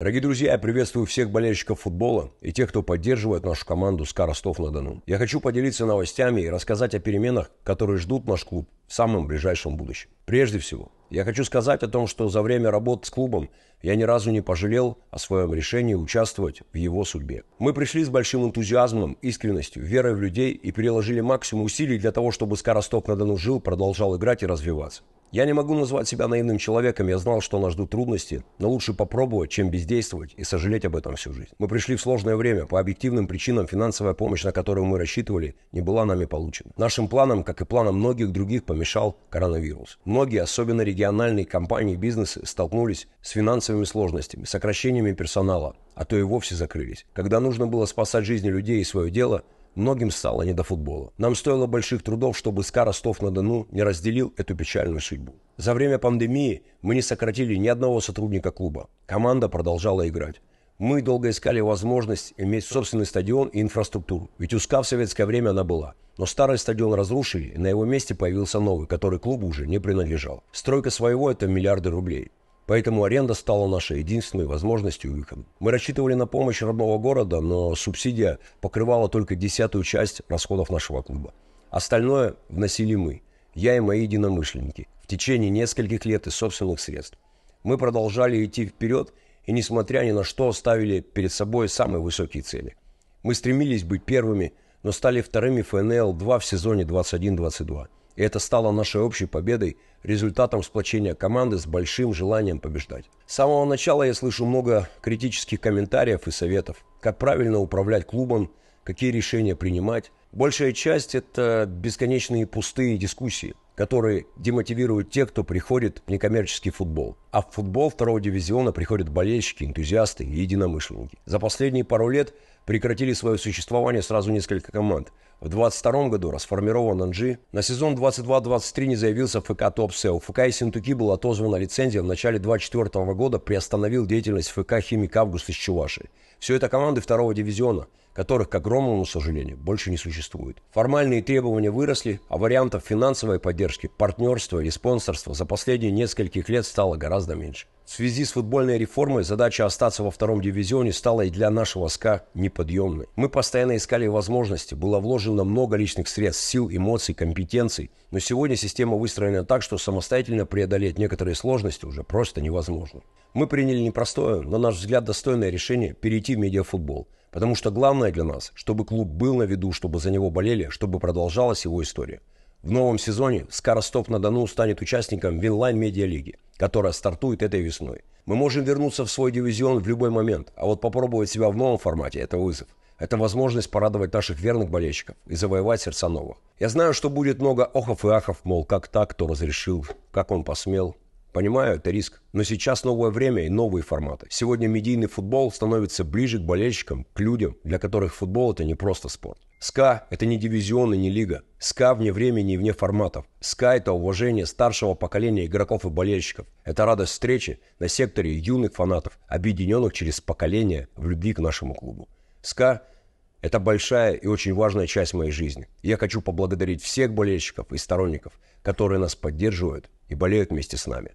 Дорогие друзья, я приветствую всех болельщиков футбола и тех, кто поддерживает нашу команду «СКА Ростов-на-Дону». Я хочу поделиться новостями и рассказать о переменах, которые ждут наш клуб в самом ближайшем будущем. Прежде всего, я хочу сказать о том, что за время работы с клубом я ни разу не пожалел о своем решении участвовать в его судьбе. Мы пришли с большим энтузиазмом, искренностью, верой в людей и переложили максимум усилий для того, чтобы Скоросток-на-Дону жил, продолжал играть и развиваться. Я не могу назвать себя наивным человеком, я знал, что нас ждут трудности, но лучше попробовать, чем бездействовать и сожалеть об этом всю жизнь. Мы пришли в сложное время, по объективным причинам финансовая помощь, на которую мы рассчитывали, не была нами получена. Нашим планам, как и планам многих других, помешал коронавирус. Многие, особенно региональные компании и бизнесы, столкнулись с финансовыми финансовыми сложностями, сокращениями персонала, а то и вовсе закрылись. Когда нужно было спасать жизни людей и свое дело, многим стало не до футбола. Нам стоило больших трудов, чтобы СКА Ростов-на-Дону не разделил эту печальную судьбу. За время пандемии мы не сократили ни одного сотрудника клуба. Команда продолжала играть. Мы долго искали возможность иметь собственный стадион и инфраструктуру, ведь у СКА в советское время она была. Но старый стадион разрушили, и на его месте появился новый, который клубу уже не принадлежал. Стройка своего – это миллиарды рублей. Поэтому аренда стала нашей единственной возможностью выхода. Мы рассчитывали на помощь родного города, но субсидия покрывала только десятую часть расходов нашего клуба. Остальное вносили мы, я и мои единомышленники, в течение нескольких лет из собственных средств. Мы продолжали идти вперед и, несмотря ни на что, ставили перед собой самые высокие цели. Мы стремились быть первыми, но стали вторыми ФНЛ-2 в сезоне 21-22. И это стало нашей общей победой, результатом сплочения команды с большим желанием побеждать. С самого начала я слышу много критических комментариев и советов, как правильно управлять клубом, какие решения принимать. Большая часть – это бесконечные пустые дискуссии, которые демотивируют тех, кто приходит в некоммерческий футбол. А в футбол второго дивизиона приходят болельщики, энтузиасты и единомышленники. За последние пару лет прекратили свое существование сразу несколько команд. В 22 году расформирован Анжи. На сезон 22-23 не заявился ФК Топсе. У ФК Синтуки была отозвана лицензия в начале 24 -го года, приостановил деятельность ФК Химик Август из Чуваши. Все это команды второго дивизиона, которых, к огромному сожалению, больше не существует. Формальные требования выросли, а вариантов финансовой поддержки, партнерства и спонсорства за последние нескольких лет стало гораздо гораздо меньше. В связи с футбольной реформой задача остаться во втором дивизионе стала и для нашего СКА неподъемной. Мы постоянно искали возможности, было вложено много личных средств, сил, эмоций, компетенций, но сегодня система выстроена так, что самостоятельно преодолеть некоторые сложности уже просто невозможно. Мы приняли непростое, на наш взгляд, достойное решение перейти в медиафутбол, потому что главное для нас, чтобы клуб был на виду, чтобы за него болели, чтобы продолжалась его история. В новом сезоне «Скоростов-на-Дону» станет участником Винлайн-медиалиги, которая стартует этой весной. Мы можем вернуться в свой дивизион в любой момент, а вот попробовать себя в новом формате – это вызов. Это возможность порадовать наших верных болельщиков и завоевать сердца новых. Я знаю, что будет много охов и ахов, мол, как так, кто разрешил, как он посмел. Понимаю, это риск. Но сейчас новое время и новые форматы. Сегодня медийный футбол становится ближе к болельщикам, к людям, для которых футбол – это не просто спорт. СКА – это не дивизион и не лига. СКА вне времени и вне форматов. СКА – это уважение старшего поколения игроков и болельщиков. Это радость встречи на секторе юных фанатов, объединенных через поколение в любви к нашему клубу. СКА – это большая и очень важная часть моей жизни. я хочу поблагодарить всех болельщиков и сторонников, которые нас поддерживают и болеют вместе с нами.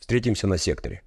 Встретимся на секторе.